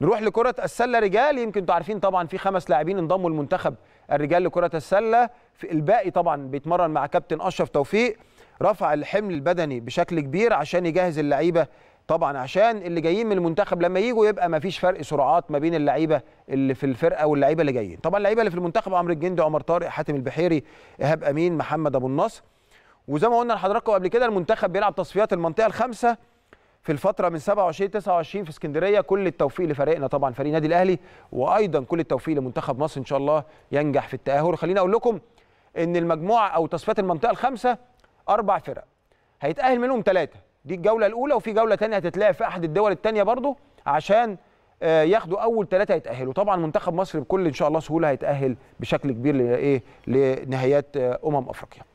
نروح لكرة السلة رجال يمكن انتوا عارفين طبعا في خمس لاعبين انضموا المنتخب الرجال لكرة السلة الباقي طبعا بيتمرن مع كابتن أشرف توفيق رفع الحمل البدني بشكل كبير عشان يجهز اللعيبة طبعا عشان اللي جايين من المنتخب لما يجوا يبقى ما فيش فرق سرعات ما بين اللعيبه اللي في الفرقه واللعيبه اللي جايين طبعا اللعيبه اللي في المنتخب عمرو الجندي عمر طارق حاتم البحيري ايهاب امين محمد ابو النصر وزي ما قلنا لحضراتكم قبل كده المنتخب بيلعب تصفيات المنطقه الخامسه في الفتره من 27 29 في اسكندريه كل التوفيق لفريقنا طبعا فريق النادي الاهلي وايضا كل التوفيق لمنتخب مصر ان شاء الله ينجح في التاهل خليني اقول لكم ان المجموعه او تصفيات المنطقه الخمسه اربع فرق هيتاهل منهم ثلاثه دي الجوله الاولى وفي جوله ثانيه هتتلعب في احد الدول الثانيه برضه عشان آه، ياخدوا اول ثلاثه يتاهلوا طبعا منتخب مصر بكل ان شاء الله سهوله هيتاهل بشكل كبير لايه لنهايات آه، امم افريقيا